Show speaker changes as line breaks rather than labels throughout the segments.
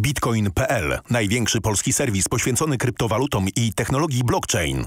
Bitcoin.pl, największy polski serwis poświęcony kryptowalutom i technologii blockchain.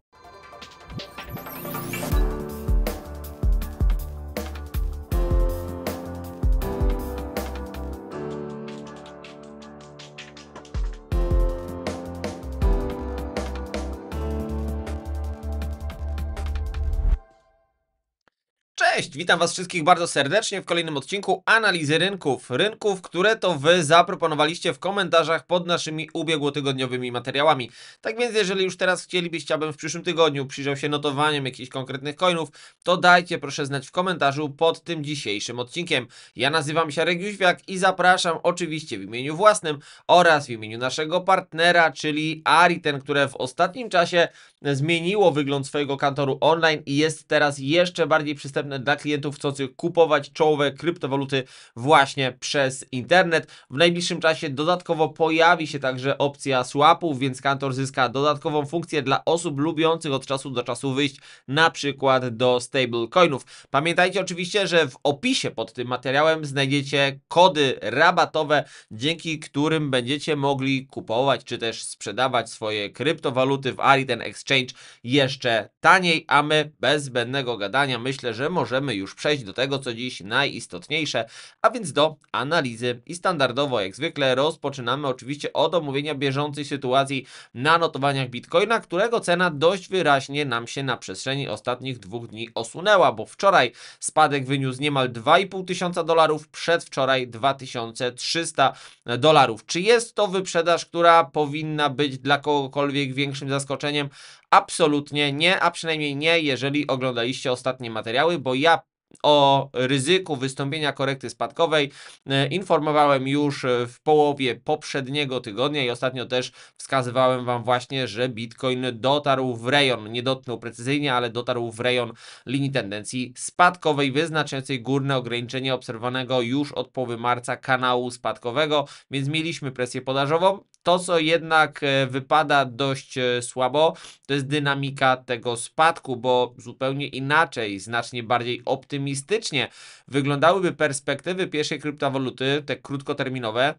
Cześć, witam Was wszystkich bardzo serdecznie w kolejnym odcinku analizy rynków. Rynków, które to Wy zaproponowaliście w komentarzach pod naszymi ubiegłotygodniowymi materiałami. Tak więc, jeżeli już teraz chcielibyście, abym w przyszłym tygodniu przyjrzał się notowaniem jakichś konkretnych coinów, to dajcie proszę znać w komentarzu pod tym dzisiejszym odcinkiem. Ja nazywam się Regiuświak i zapraszam oczywiście w imieniu własnym oraz w imieniu naszego partnera, czyli Ari, ten, które w ostatnim czasie zmieniło wygląd swojego kantoru online i jest teraz jeszcze bardziej przystępne dla klientów chcących kupować czołowe kryptowaluty właśnie przez internet. W najbliższym czasie dodatkowo pojawi się także opcja swapów, więc kantor zyska dodatkową funkcję dla osób lubiących od czasu do czasu wyjść na przykład do stablecoinów. Pamiętajcie oczywiście, że w opisie pod tym materiałem znajdziecie kody rabatowe, dzięki którym będziecie mogli kupować czy też sprzedawać swoje kryptowaluty w Ariten Exchange jeszcze taniej, a my bez zbędnego gadania myślę, że możemy możemy już przejść do tego, co dziś najistotniejsze, a więc do analizy. I standardowo, jak zwykle, rozpoczynamy oczywiście od omówienia bieżącej sytuacji na notowaniach Bitcoina, którego cena dość wyraźnie nam się na przestrzeni ostatnich dwóch dni osunęła, bo wczoraj spadek wyniósł niemal 2,5 tysiąca dolarów, przedwczoraj 2300 dolarów. Czy jest to wyprzedaż, która powinna być dla kogokolwiek większym zaskoczeniem? Absolutnie nie, a przynajmniej nie, jeżeli oglądaliście ostatnie materiały, bo ja o ryzyku wystąpienia korekty spadkowej e, informowałem już e, w połowie poprzedniego tygodnia i ostatnio też wskazywałem Wam właśnie, że Bitcoin dotarł w rejon, nie dotknął precyzyjnie, ale dotarł w rejon linii tendencji spadkowej, wyznaczającej górne ograniczenie obserwowanego już od połowy marca kanału spadkowego, więc mieliśmy presję podażową, to, co jednak e, wypada dość e, słabo, to jest dynamika tego spadku, bo zupełnie inaczej, znacznie bardziej optymistycznie wyglądałyby perspektywy pierwszej kryptowaluty, te krótkoterminowe,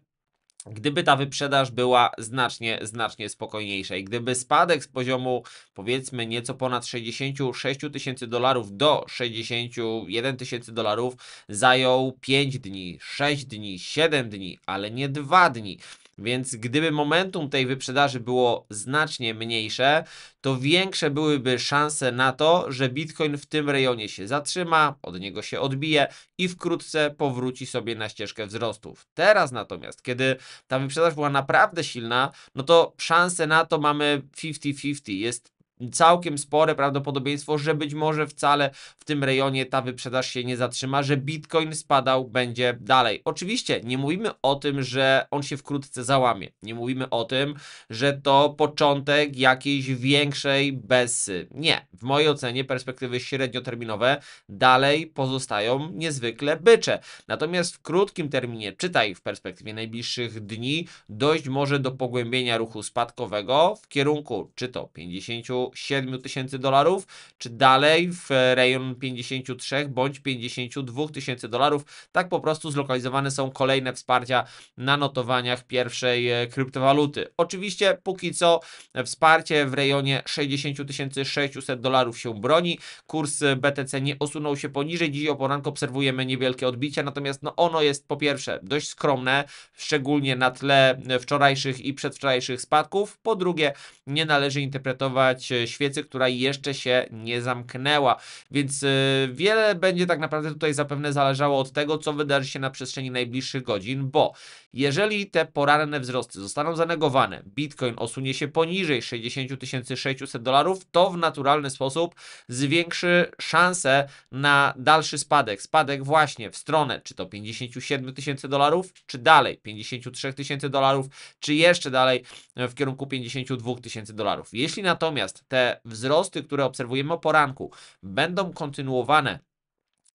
gdyby ta wyprzedaż była znacznie, znacznie spokojniejsza i gdyby spadek z poziomu powiedzmy nieco ponad 66 tysięcy dolarów do 61 tysięcy dolarów zajął 5 dni, 6 dni, 7 dni, ale nie 2 dni. Więc gdyby momentum tej wyprzedaży było znacznie mniejsze, to większe byłyby szanse na to, że Bitcoin w tym rejonie się zatrzyma, od niego się odbije i wkrótce powróci sobie na ścieżkę wzrostów. Teraz natomiast, kiedy ta wyprzedaż była naprawdę silna, no to szanse na to mamy 50-50. Jest całkiem spore prawdopodobieństwo, że być może wcale w tym rejonie ta wyprzedaż się nie zatrzyma, że Bitcoin spadał będzie dalej. Oczywiście nie mówimy o tym, że on się wkrótce załamie. Nie mówimy o tym, że to początek jakiejś większej besy. Nie. W mojej ocenie perspektywy średnioterminowe dalej pozostają niezwykle bycze. Natomiast w krótkim terminie, czytaj w perspektywie najbliższych dni, dojść może do pogłębienia ruchu spadkowego w kierunku czy to 50 27 tysięcy dolarów, czy dalej w rejon 53 bądź 52 tysięcy dolarów. Tak po prostu zlokalizowane są kolejne wsparcia na notowaniach pierwszej e, kryptowaluty. Oczywiście póki co wsparcie w rejonie 60 600 dolarów się broni. Kurs e, BTC nie osunął się poniżej. Dziś o poranku obserwujemy niewielkie odbicie, natomiast no ono jest po pierwsze dość skromne, szczególnie na tle e, wczorajszych i przedwczorajszych spadków. Po drugie, nie należy interpretować świecy, która jeszcze się nie zamknęła. Więc y, wiele będzie tak naprawdę tutaj zapewne zależało od tego, co wydarzy się na przestrzeni najbliższych godzin, bo jeżeli te poranne wzrosty zostaną zanegowane, Bitcoin osunie się poniżej 60 600 dolarów, to w naturalny sposób zwiększy szansę na dalszy spadek. Spadek właśnie w stronę czy to 57 000 dolarów, czy dalej 53 000 dolarów, czy jeszcze dalej w kierunku 52 000 dolarów. Jeśli natomiast te wzrosty, które obserwujemy o poranku, będą kontynuowane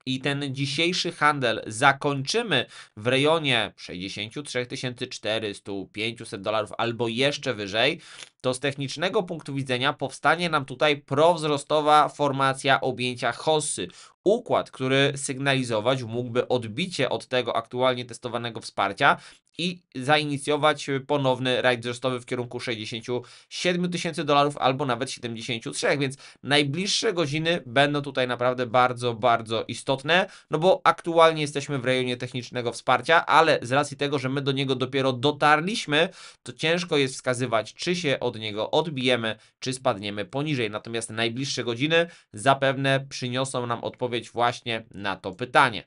i ten dzisiejszy handel zakończymy w rejonie 63 400, 500 dolarów albo jeszcze wyżej, to z technicznego punktu widzenia powstanie nam tutaj prowzrostowa formacja objęcia hossy. Układ, który sygnalizować mógłby odbicie od tego aktualnie testowanego wsparcia, i zainicjować ponowny rajd wzrostowy w kierunku 67 tysięcy dolarów albo nawet 73, więc najbliższe godziny będą tutaj naprawdę bardzo, bardzo istotne, no bo aktualnie jesteśmy w rejonie technicznego wsparcia, ale z racji tego, że my do niego dopiero dotarliśmy, to ciężko jest wskazywać, czy się od niego odbijemy, czy spadniemy poniżej. Natomiast najbliższe godziny zapewne przyniosą nam odpowiedź właśnie na to pytanie.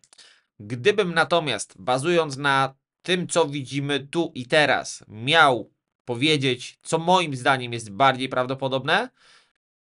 Gdybym natomiast, bazując na tym, co widzimy tu i teraz, miał powiedzieć, co moim zdaniem jest bardziej prawdopodobne,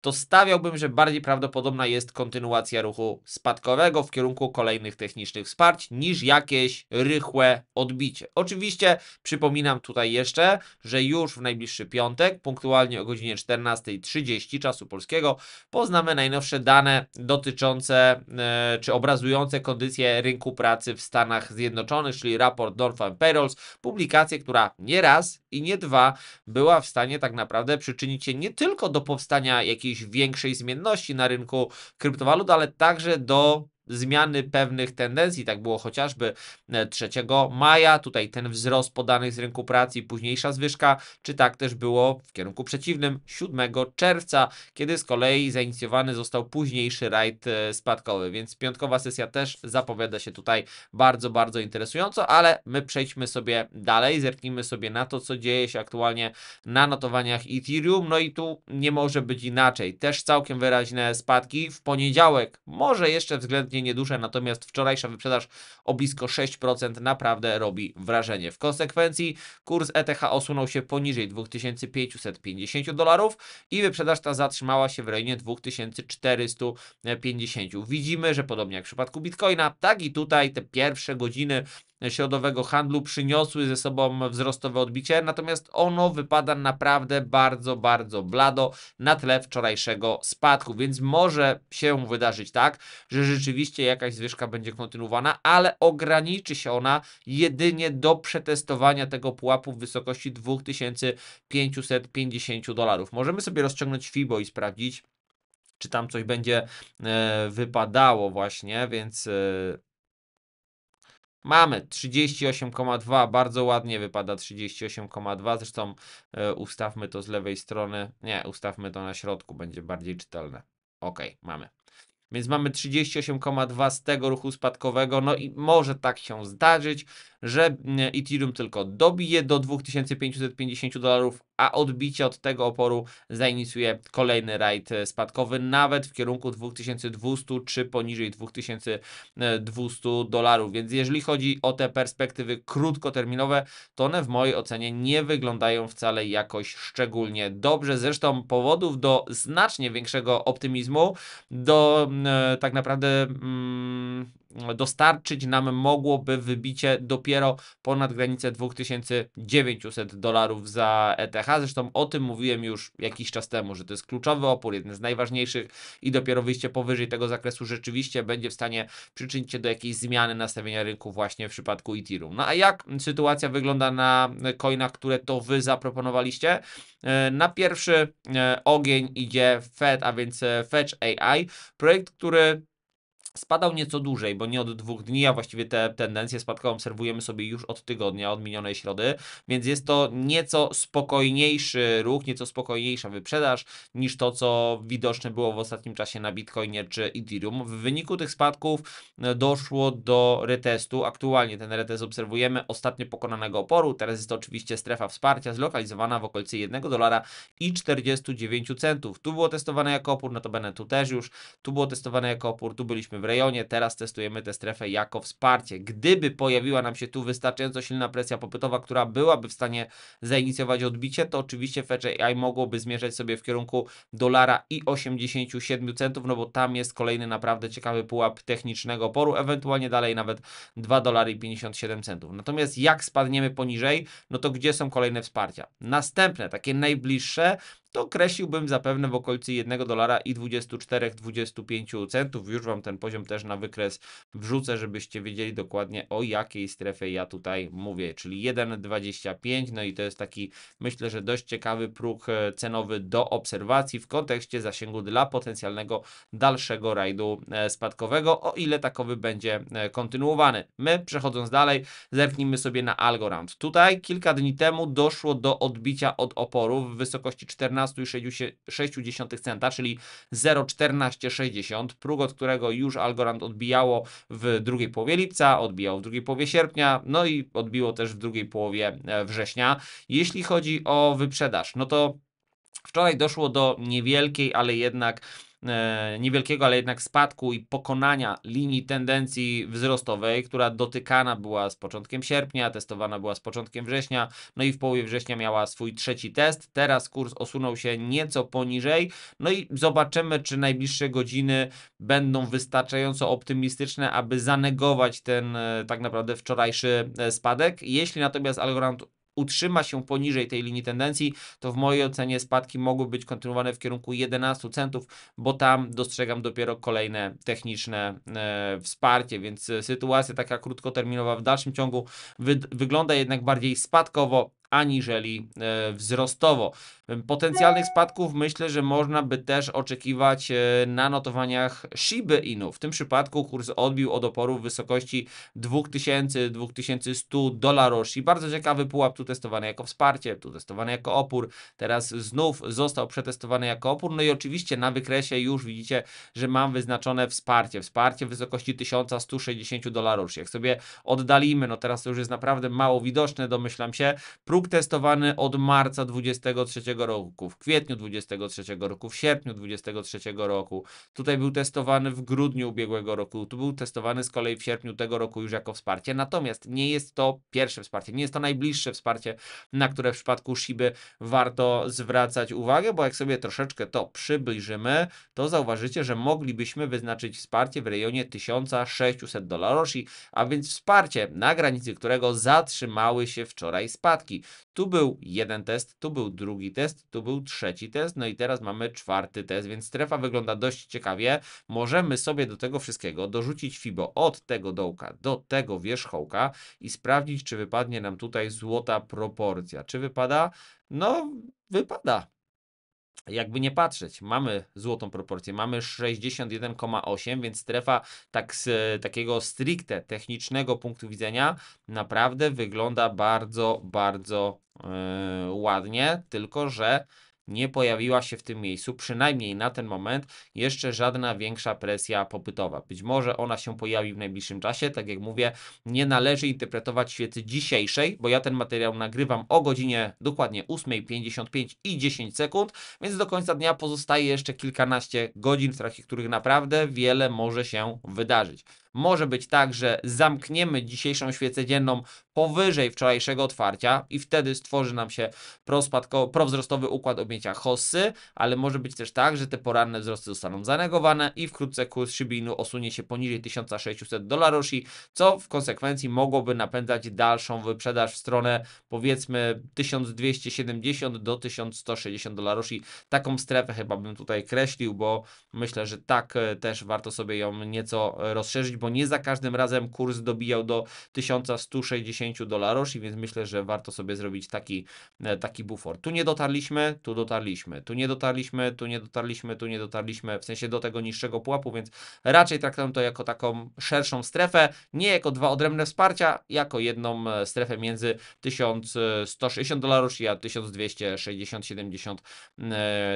to stawiałbym, że bardziej prawdopodobna jest kontynuacja ruchu spadkowego w kierunku kolejnych technicznych wsparć niż jakieś rychłe odbicie. Oczywiście przypominam tutaj jeszcze, że już w najbliższy piątek, punktualnie o godzinie 14.30 czasu polskiego, poznamy najnowsze dane dotyczące e, czy obrazujące kondycję rynku pracy w Stanach Zjednoczonych, czyli raport Northam Payrolls, publikację, która nie raz i nie dwa była w stanie tak naprawdę przyczynić się nie tylko do powstania jakiejś jakiejś większej zmienności na rynku kryptowalut, ale także do zmiany pewnych tendencji. Tak było chociażby 3 e, maja, tutaj ten wzrost podanych z rynku pracy i późniejsza zwyżka, czy tak też było w kierunku przeciwnym 7 czerwca, kiedy z kolei zainicjowany został późniejszy rajd e, spadkowy, więc piątkowa sesja też zapowiada się tutaj bardzo, bardzo interesująco, ale my przejdźmy sobie dalej, zerknijmy sobie na to, co dzieje się aktualnie na notowaniach Ethereum, no i tu nie może być inaczej, też całkiem wyraźne spadki w poniedziałek, może jeszcze względnie stosunkowo nieduże, natomiast wczorajsza wyprzedaż o blisko 6% naprawdę robi wrażenie. W konsekwencji kurs ETH osunął się poniżej 2550 dolarów i wyprzedaż ta zatrzymała się w rejonie 2450. Widzimy, że podobnie jak w przypadku Bitcoina, tak i tutaj te pierwsze godziny środowego handlu przyniosły ze sobą wzrostowe odbicie, natomiast ono wypada naprawdę bardzo, bardzo blado na tle wczorajszego spadku, więc może się wydarzyć tak, że rzeczywiście jakaś zwyżka będzie kontynuowana, ale ograniczy się ona jedynie do przetestowania tego pułapu w wysokości 2550 dolarów. Możemy sobie rozciągnąć FIBO i sprawdzić, czy tam coś będzie e, wypadało właśnie, więc e, Mamy 38,2, bardzo ładnie wypada 38,2, zresztą e, ustawmy to z lewej strony, nie, ustawmy to na środku, będzie bardziej czytelne. Ok, mamy. Więc mamy 38,2 z tego ruchu spadkowego, no i może tak się zdarzyć, że mm, Ethereum tylko dobije do 2550 dolarów, a odbicie od tego oporu zainicjuje kolejny rajd e, spadkowy, nawet w kierunku 2200 czy poniżej 2200 dolarów. Więc jeżeli chodzi o te perspektywy krótkoterminowe, to one w mojej ocenie nie wyglądają wcale jakoś szczególnie dobrze. Zresztą powodów do znacznie większego optymizmu, do mm, e, tak naprawdę. Mm, dostarczyć nam mogłoby wybicie dopiero ponad granicę 2900 dolarów za ETH. Zresztą o tym mówiłem już jakiś czas temu, że to jest kluczowy opór, jeden z najważniejszych i dopiero wyjście powyżej tego zakresu rzeczywiście będzie w stanie przyczynić się do jakiejś zmiany nastawienia rynku właśnie w przypadku Ethereum. No a jak sytuacja wygląda na coinach, które to wy zaproponowaliście? E, na pierwszy e, ogień idzie Fed, a więc e, Fetch AI, projekt, który Spadał nieco dłużej, bo nie od dwóch dni, a właściwie te tendencje spadkowe obserwujemy sobie już od tygodnia, od minionej środy, więc jest to nieco spokojniejszy ruch, nieco spokojniejsza wyprzedaż niż to, co widoczne było w ostatnim czasie na Bitcoinie czy Ethereum. W wyniku tych spadków e, doszło do retestu. Aktualnie ten retest obserwujemy ostatnio pokonanego oporu. Teraz jest to oczywiście strefa wsparcia zlokalizowana w okolicy 1 dolara i 49 centów. Tu było testowane jako opór, notabene tu też już. Tu było testowane jako opór, tu byliśmy rejonie. Teraz testujemy tę strefę jako wsparcie. Gdyby pojawiła nam się tu wystarczająco silna presja popytowa, która byłaby w stanie zainicjować odbicie, to oczywiście Fetch AI mogłoby zmierzać sobie w kierunku dolara i 87 centów, no bo tam jest kolejny naprawdę ciekawy pułap technicznego oporu, ewentualnie dalej nawet 2 dolary i 57 centów. Natomiast jak spadniemy poniżej, no to gdzie są kolejne wsparcia? Następne, takie najbliższe, to kreśliłbym zapewne w okolicy 1 dolara i 24-25 centów. Już Wam ten poziom też na wykres wrzucę, żebyście wiedzieli dokładnie o jakiej strefie ja tutaj mówię, czyli 1,25, no i to jest taki myślę, że dość ciekawy próg e, cenowy do obserwacji w kontekście zasięgu dla potencjalnego dalszego rajdu e, spadkowego, o ile takowy będzie e, kontynuowany. My przechodząc dalej, zerknijmy sobie na Algorand. Tutaj kilka dni temu doszło do odbicia od oporów w wysokości 14 14,6 centa, czyli 0,1460, próg od którego już Algorand odbijało w drugiej połowie lipca, odbijał w drugiej połowie sierpnia, no i odbiło też w drugiej połowie e, września. Jeśli chodzi o wyprzedaż, no to Wczoraj doszło do niewielkiej, ale jednak E, niewielkiego, ale jednak spadku i pokonania linii tendencji wzrostowej, która dotykana była z początkiem sierpnia, testowana była z początkiem września, no i w połowie września miała swój trzeci test. Teraz kurs osunął się nieco poniżej, no i zobaczymy, czy najbliższe godziny będą wystarczająco optymistyczne, aby zanegować ten e, tak naprawdę wczorajszy e, spadek. Jeśli natomiast algorytm utrzyma się poniżej tej linii tendencji, to w mojej ocenie spadki mogły być kontynuowane w kierunku 11 centów, bo tam dostrzegam dopiero kolejne techniczne e, wsparcie, więc sytuacja taka krótkoterminowa w dalszym ciągu wy wygląda jednak bardziej spadkowo, aniżeli e, wzrostowo. Potencjalnych spadków myślę, że można by też oczekiwać e, na notowaniach Shiba Inu. W tym przypadku kurs odbił od oporu w wysokości 2000-2100 dolarów i bardzo ciekawy pułap tu testowany jako wsparcie, tu testowany jako opór, teraz znów został przetestowany jako opór, no i oczywiście na wykresie już widzicie, że mam wyznaczone wsparcie, wsparcie w wysokości 1160 dolarów. Jak sobie oddalimy, no teraz to już jest naprawdę mało widoczne, domyślam się, Próg testowany od marca 23 roku, w kwietniu 23 roku, w sierpniu 23 roku. Tutaj był testowany w grudniu ubiegłego roku. Tu był testowany z kolei w sierpniu tego roku już jako wsparcie. Natomiast nie jest to pierwsze wsparcie, nie jest to najbliższe wsparcie, na które w przypadku Shiby warto zwracać uwagę, bo jak sobie troszeczkę to przybliżymy, to zauważycie, że moglibyśmy wyznaczyć wsparcie w rejonie 1600 dolarów, a więc wsparcie na granicy którego zatrzymały się wczoraj spadki. Tu był jeden test, tu był drugi test, tu był trzeci test, no i teraz mamy czwarty test, więc strefa wygląda dość ciekawie. Możemy sobie do tego wszystkiego dorzucić FIBO od tego dołka do tego wierzchołka i sprawdzić, czy wypadnie nam tutaj złota proporcja. Czy wypada? No, wypada jakby nie patrzeć, mamy złotą proporcję, mamy 61,8, więc strefa tak z takiego stricte technicznego punktu widzenia naprawdę wygląda bardzo, bardzo yy, ładnie, tylko że nie pojawiła się w tym miejscu, przynajmniej na ten moment, jeszcze żadna większa presja popytowa. Być może ona się pojawi w najbliższym czasie, tak jak mówię, nie należy interpretować świecy dzisiejszej, bo ja ten materiał nagrywam o godzinie dokładnie 8.55 i 10 sekund, więc do końca dnia pozostaje jeszcze kilkanaście godzin, w trakcie których naprawdę wiele może się wydarzyć. Może być tak, że zamkniemy dzisiejszą świecę dzienną powyżej wczorajszego otwarcia i wtedy stworzy nam się prowzrostowy układ objęcia hossy, ale może być też tak, że te poranne wzrosty zostaną zanegowane i wkrótce kurs Shibinu osunie się poniżej 1600 dolarosi, co w konsekwencji mogłoby napędzać dalszą wyprzedaż w stronę powiedzmy 1270 do 1160 dolarosi. Taką strefę chyba bym tutaj kreślił, bo myślę, że tak e, też warto sobie ją nieco rozszerzyć, bo nie za każdym razem kurs dobijał do 1160 dolarów, więc myślę, że warto sobie zrobić taki, e, taki bufor. Tu nie dotarliśmy, tu dotarliśmy, tu nie dotarliśmy, tu nie dotarliśmy, tu nie dotarliśmy, w sensie do tego niższego pułapu, więc raczej traktuję to jako taką szerszą strefę, nie jako dwa odrębne wsparcia, jako jedną e, strefę między 1160 dolarów a 1260-70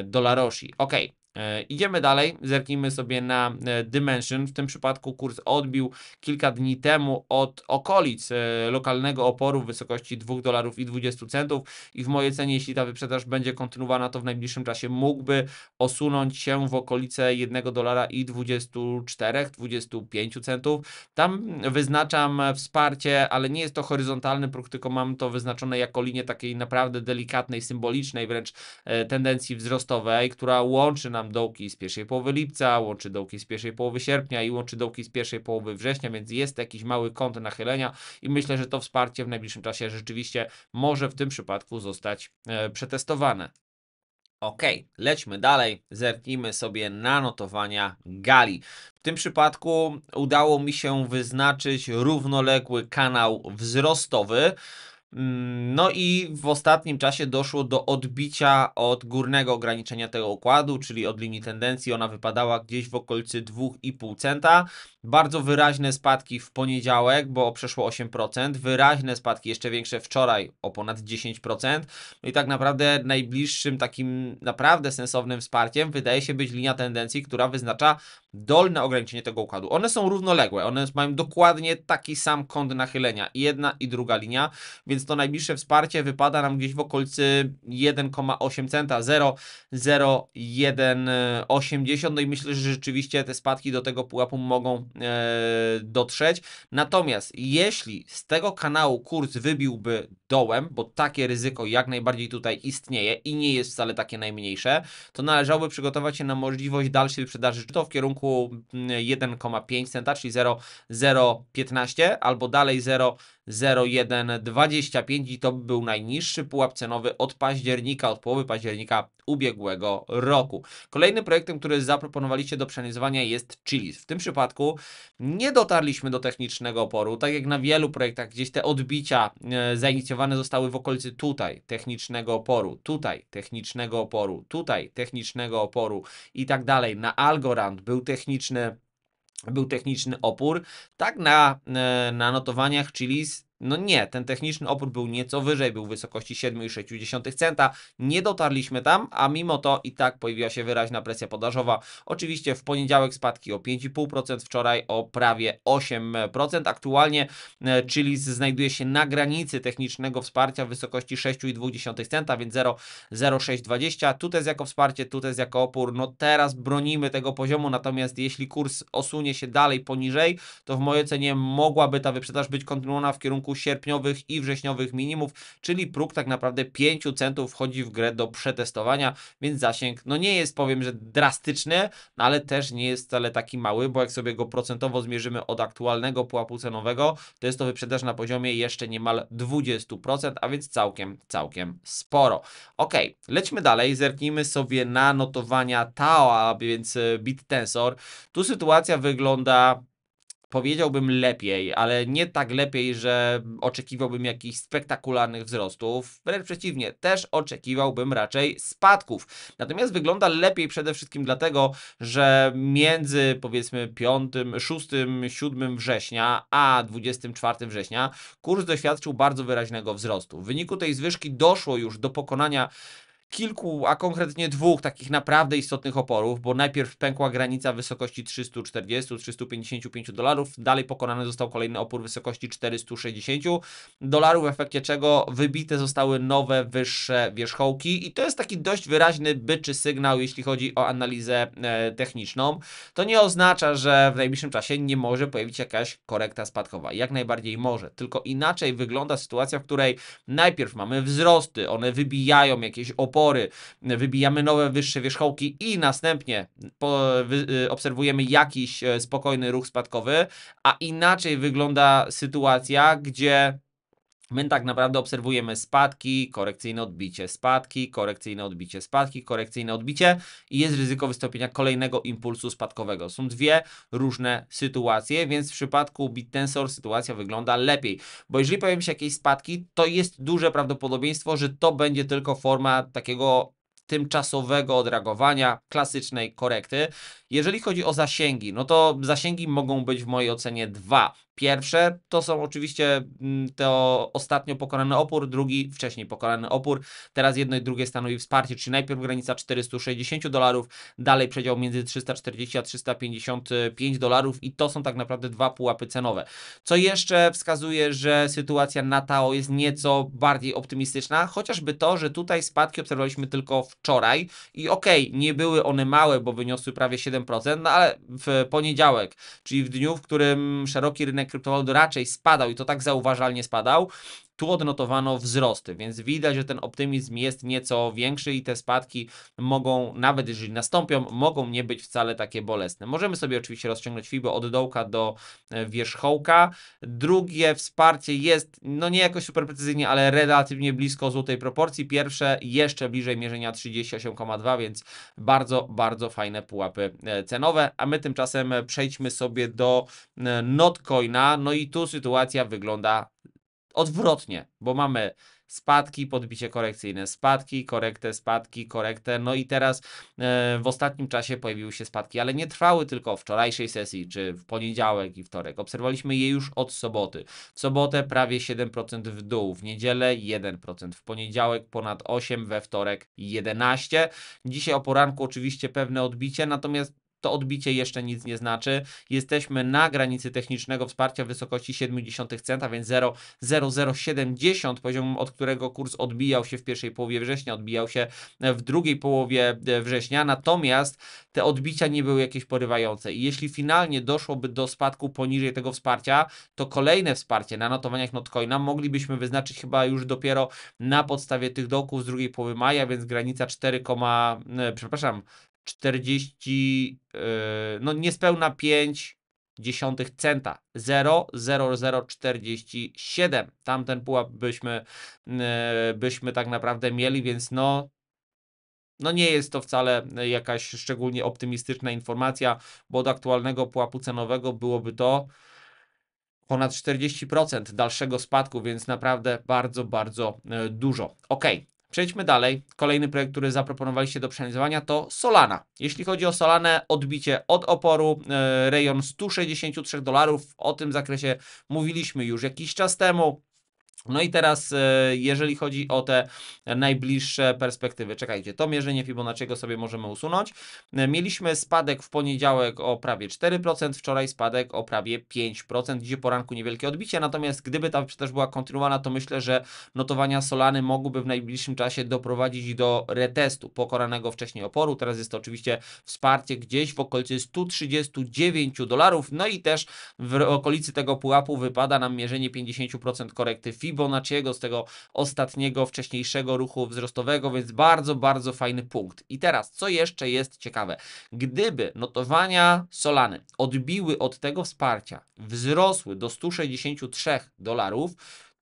dolarosi. Ok, E, idziemy dalej, zerknijmy sobie na e, Dimension. W tym przypadku kurs odbił kilka dni temu od okolic e, lokalnego oporu w wysokości 2 dolarów i 20 centów i w mojej cenie, jeśli ta wyprzedaż będzie kontynuowana, to w najbliższym czasie mógłby osunąć się w okolice 1 dolara i 24-25 centów. Tam wyznaczam wsparcie, ale nie jest to horyzontalny próg, tylko mam to wyznaczone jako linię takiej naprawdę delikatnej, symbolicznej wręcz tendencji wzrostowej, która łączy na nam dołki z pierwszej połowy lipca, łączy dołki z pierwszej połowy sierpnia i łączy dołki z pierwszej połowy września, więc jest jakiś mały kąt nachylenia i myślę, że to wsparcie w najbliższym czasie rzeczywiście może w tym przypadku zostać e, przetestowane. Ok, lećmy dalej, zerknijmy sobie na notowania gali. W tym przypadku udało mi się wyznaczyć równoległy kanał wzrostowy. Mm, no i w ostatnim czasie doszło do odbicia od górnego ograniczenia tego układu, czyli od linii tendencji. Ona wypadała gdzieś w okolicy 2,5 centa. Bardzo wyraźne spadki w poniedziałek, bo przeszło 8%. Wyraźne spadki jeszcze większe wczoraj o ponad 10%. No i tak naprawdę najbliższym takim naprawdę sensownym wsparciem wydaje się być linia tendencji, która wyznacza dolne ograniczenie tego układu. One są równoległe, one mają dokładnie taki sam kąt nachylenia, jedna i druga linia, więc więc to najbliższe wsparcie wypada nam gdzieś w okolicy 1,8 centa, 0,0180. E, no i myślę, że rzeczywiście te spadki do tego pułapu mogą e, dotrzeć. Natomiast jeśli z tego kanału kurs wybiłby dołem, bo takie ryzyko jak najbardziej tutaj istnieje i nie jest wcale takie najmniejsze, to należałoby przygotować się na możliwość dalszej wyprzedaży, czy to w kierunku 1,5 mm, centa, czyli 0,015 albo dalej 0, 0125 i to był najniższy pułap cenowy od października, od połowy października ubiegłego roku. Kolejnym projektem, który zaproponowaliście do przeanalizowania jest Chilis. W tym przypadku nie dotarliśmy do technicznego oporu, tak jak na wielu projektach, gdzieś te odbicia e, zainicjowane zostały w okolicy tutaj technicznego oporu, tutaj technicznego oporu, tutaj technicznego oporu i tak dalej. Na Algorand był techniczny był techniczny opór. Tak na, e, na notowaniach Chilis no nie, ten techniczny opór był nieco wyżej, był w wysokości 7,6 centa. Nie dotarliśmy tam, a mimo to i tak pojawiła się wyraźna presja podażowa. Oczywiście w poniedziałek spadki o 5,5%, wczoraj o prawie 8%. Aktualnie e, czyli znajduje się na granicy technicznego wsparcia w wysokości 6,2 centa, więc 0,0620. jest jako wsparcie, tutaj jest jako opór. No teraz bronimy tego poziomu, natomiast jeśli kurs osunie się dalej poniżej, to w mojej ocenie mogłaby ta wyprzedaż być kontynuowana w kierunku sierpniowych i wrześniowych minimów, czyli próg tak naprawdę 5 centów wchodzi w grę do przetestowania, więc zasięg no nie jest powiem, że drastyczny, no, ale też nie jest wcale taki mały, bo jak sobie go procentowo zmierzymy od aktualnego pułapu cenowego, to jest to wyprzedaż na poziomie jeszcze niemal 20%, a więc całkiem, całkiem sporo. Ok, lećmy dalej, zerknijmy sobie na notowania TAO, a więc e, BitTensor. Tu sytuacja wygląda powiedziałbym lepiej, ale nie tak lepiej, że oczekiwałbym jakichś spektakularnych wzrostów. Wręcz przeciwnie, też oczekiwałbym raczej spadków. Natomiast wygląda lepiej przede wszystkim dlatego, że między powiedzmy 5, 6, 7 września a 24 września kurs doświadczył bardzo wyraźnego wzrostu. W wyniku tej zwyżki doszło już do pokonania kilku, a konkretnie dwóch takich naprawdę istotnych oporów, bo najpierw pękła granica wysokości 340-355 dolarów, dalej pokonany został kolejny opór wysokości 460 dolarów, w efekcie czego wybite zostały nowe, wyższe wierzchołki i to jest taki dość wyraźny byczy sygnał, jeśli chodzi o analizę e, techniczną. To nie oznacza, że w najbliższym czasie nie może pojawić się jakaś korekta spadkowa. Jak najbardziej może, tylko inaczej wygląda sytuacja, w której najpierw mamy wzrosty, one wybijają jakieś opory, opory, wybijamy nowe wyższe wierzchołki i następnie po, wy, y, obserwujemy jakiś e, spokojny ruch spadkowy, a inaczej wygląda sytuacja, gdzie My tak naprawdę obserwujemy spadki, korekcyjne odbicie, spadki, korekcyjne odbicie, spadki, korekcyjne odbicie i jest ryzyko wystąpienia kolejnego impulsu spadkowego. Są dwie różne sytuacje, więc w przypadku BitTensor sytuacja wygląda lepiej, bo jeżeli pojawią się jakieś spadki, to jest duże prawdopodobieństwo, że to będzie tylko forma takiego tymczasowego odreagowania, klasycznej korekty. Jeżeli chodzi o zasięgi, no to zasięgi mogą być w mojej ocenie dwa. Pierwsze to są oczywiście mm, to ostatnio pokonany opór, drugi wcześniej pokonany opór. Teraz jedno i drugie stanowi wsparcie, czyli najpierw granica 460 dolarów, dalej przedział między 340 a 355 dolarów i to są tak naprawdę dwa pułapy cenowe. Co jeszcze wskazuje, że sytuacja na TAO jest nieco bardziej optymistyczna, chociażby to, że tutaj spadki obserwowaliśmy tylko wczoraj i okej, okay, nie były one małe, bo wyniosły prawie 7%, no ale w poniedziałek, czyli w dniu, w którym szeroki rynek kryptowalut raczej spadał i to tak zauważalnie spadał, tu odnotowano wzrosty, więc widać, że ten optymizm jest nieco większy i te spadki mogą, nawet jeżeli nastąpią, mogą nie być wcale takie bolesne. Możemy sobie oczywiście rozciągnąć FIBO od dołka do e, wierzchołka. Drugie wsparcie jest, no nie jakoś super precyzyjnie, ale relatywnie blisko złotej proporcji. Pierwsze jeszcze bliżej mierzenia 38,2, więc bardzo, bardzo fajne pułapy e, cenowe. A my tymczasem przejdźmy sobie do e, Notcoina. No i tu sytuacja wygląda odwrotnie, bo mamy spadki, podbicie korekcyjne, spadki, korektę, spadki, korektę. No i teraz e, w ostatnim czasie pojawiły się spadki, ale nie trwały tylko wczorajszej sesji, czy w poniedziałek i wtorek. Obserwowaliśmy je już od soboty. W sobotę prawie 7% w dół, w niedzielę 1%, w poniedziałek ponad 8%, we wtorek 11%. Dzisiaj o poranku oczywiście pewne odbicie, natomiast to odbicie jeszcze nic nie znaczy. Jesteśmy na granicy technicznego wsparcia w wysokości 0,7 centa, więc 0,0070 poziom, od którego kurs odbijał się w pierwszej połowie września, odbijał się e, w drugiej połowie e, września. Natomiast te odbicia nie były jakieś porywające. I jeśli finalnie doszłoby do spadku poniżej tego wsparcia, to kolejne wsparcie na notowaniach notcoina moglibyśmy wyznaczyć chyba już dopiero na podstawie tych doków z drugiej połowy maja, więc granica 4, e, przepraszam, 40, e, no niespełna 5 dziesiątych centa, 0,0047. Tamten pułap byśmy, e, byśmy tak naprawdę mieli, więc no no nie jest to wcale jakaś szczególnie optymistyczna informacja, bo od aktualnego pułapu cenowego byłoby to ponad 40% dalszego spadku, więc naprawdę bardzo, bardzo e, dużo. Ok, Przejdźmy dalej. Kolejny projekt, który zaproponowaliście do przeanalizowania to Solana. Jeśli chodzi o Solanę, odbicie od oporu, e, rejon 163 dolarów. O tym zakresie mówiliśmy już jakiś czas temu. No i teraz, e, jeżeli chodzi o te najbliższe perspektywy, czekajcie, to mierzenie Fibonacciego sobie możemy usunąć. E, mieliśmy spadek w poniedziałek o prawie 4%, wczoraj spadek o prawie 5%, gdzie poranku niewielkie odbicie, natomiast gdyby ta też była kontynuowana, to myślę, że notowania Solany mogłyby w najbliższym czasie doprowadzić do retestu pokoranego wcześniej oporu. Teraz jest to oczywiście wsparcie gdzieś w okolicy 139 dolarów, no i też w okolicy tego pułapu wypada nam mierzenie 50% korekty Fibonacci, Fibonacciego, z tego ostatniego, wcześniejszego ruchu wzrostowego, więc bardzo, bardzo fajny punkt. I teraz, co jeszcze jest ciekawe? Gdyby notowania Solany odbiły od tego wsparcia, wzrosły do 163 dolarów,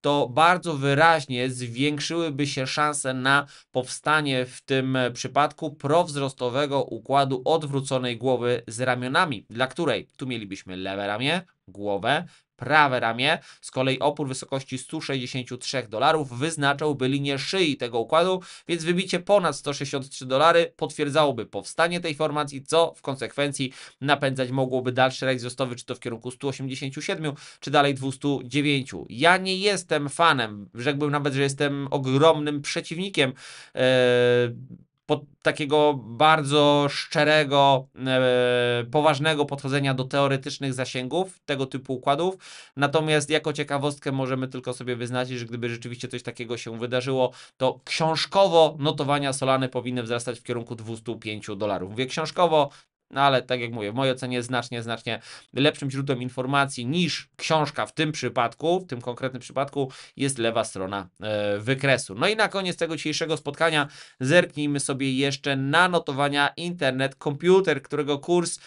to bardzo wyraźnie zwiększyłyby się szanse na powstanie w tym przypadku prowzrostowego układu odwróconej głowy z ramionami, dla której tu mielibyśmy lewe ramię, głowę, prawe ramię. Z kolei opór wysokości 163 dolarów wyznaczałby linię szyi tego układu, więc wybicie ponad 163 dolary potwierdzałoby powstanie tej formacji, co w konsekwencji napędzać mogłoby dalszy rajs wzrostowy, czy to w kierunku 187, czy dalej 209. Ja nie jestem fanem, rzekłbym nawet, że jestem ogromnym przeciwnikiem. Yy pod, takiego bardzo szczerego, e, poważnego podchodzenia do teoretycznych zasięgów tego typu układów. Natomiast jako ciekawostkę możemy tylko sobie wyznaczyć, że gdyby rzeczywiście coś takiego się wydarzyło, to książkowo notowania Solany powinny wzrastać w kierunku 205 dolarów. Mówię książkowo, no ale tak jak mówię, w mojej ocenie znacznie, znacznie lepszym źródłem informacji niż książka w tym przypadku, w tym konkretnym przypadku jest lewa strona e, wykresu. No i na koniec tego dzisiejszego spotkania zerknijmy sobie jeszcze na notowania Internet komputer którego kurs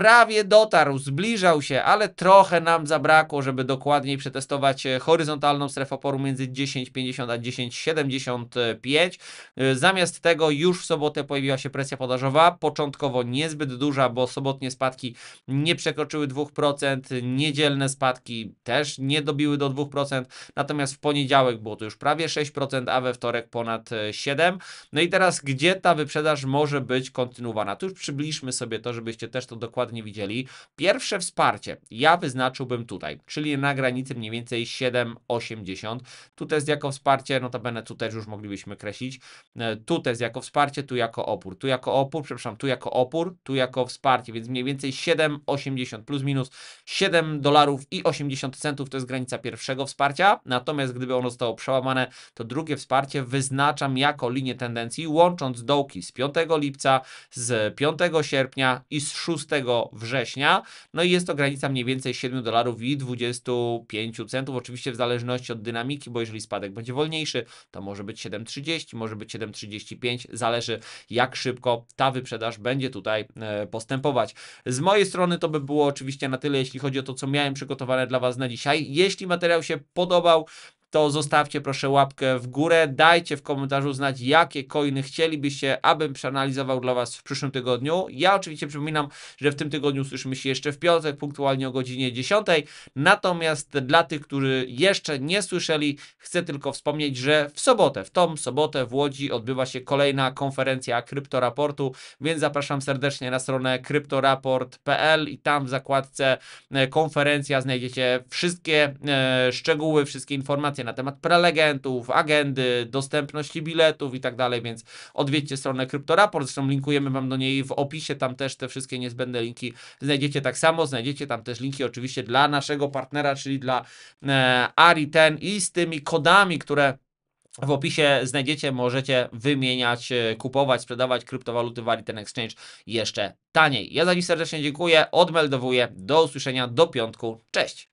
prawie dotarł, zbliżał się, ale trochę nam zabrakło, żeby dokładniej przetestować e, horyzontalną strefę oporu między 10,50 a 10,75. E, zamiast tego już w sobotę pojawiła się presja podażowa, początkowo niezbyt duża, bo sobotnie spadki nie przekroczyły 2%, niedzielne spadki też nie dobiły do 2%, natomiast w poniedziałek było to już prawie 6%, a we wtorek ponad 7%. E, no i teraz gdzie ta wyprzedaż może być kontynuowana? Tu już przybliżmy sobie to, żebyście też to dokładnie dokładnie widzieli. Pierwsze wsparcie ja wyznaczyłbym tutaj, czyli na granicy mniej więcej 7,80. Tu test jako wsparcie, notabene tu też już moglibyśmy kreślić. E, tu test jako wsparcie, tu jako opór, tu jako opór, przepraszam, tu jako opór, tu jako wsparcie, więc mniej więcej 7,80 plus minus 7 dolarów i 80 centów to jest granica pierwszego wsparcia. Natomiast gdyby ono zostało przełamane, to drugie wsparcie wyznaczam jako linię tendencji, łącząc dołki z 5 lipca, z 5 sierpnia i z 6 września. No i jest to granica mniej więcej 7 dolarów i 25 centów, oczywiście w zależności od dynamiki, bo jeżeli spadek będzie wolniejszy, to może być 7,30, może być 7,35, zależy jak szybko ta wyprzedaż będzie tutaj e, postępować. Z mojej strony to by było oczywiście na tyle, jeśli chodzi o to, co miałem przygotowane dla Was na dzisiaj. Jeśli materiał się podobał, to zostawcie proszę łapkę w górę, dajcie w komentarzu znać, jakie coiny chcielibyście, abym przeanalizował dla Was w przyszłym tygodniu. Ja oczywiście przypominam, że w tym tygodniu słyszymy się jeszcze w piątek, punktualnie o godzinie 10. Natomiast dla tych, którzy jeszcze nie słyszeli, chcę tylko wspomnieć, że w sobotę, w tą sobotę w Łodzi odbywa się kolejna konferencja kryptoraportu, więc zapraszam serdecznie na stronę kryptoraport.pl i tam w zakładce e, konferencja znajdziecie wszystkie e, szczegóły, wszystkie informacje na temat prelegentów, agendy, dostępności biletów i tak dalej, więc odwiedźcie stronę Kryptoraport, zresztą linkujemy Wam do niej w opisie, tam też te wszystkie niezbędne linki znajdziecie tak samo, znajdziecie tam też linki oczywiście dla naszego partnera, czyli dla e, ari i z tymi kodami, które w opisie znajdziecie, możecie wymieniać, e, kupować, sprzedawać kryptowaluty w Aritan Exchange jeszcze taniej. Ja za dziś serdecznie dziękuję, odmeldowuję, do usłyszenia, do piątku, cześć!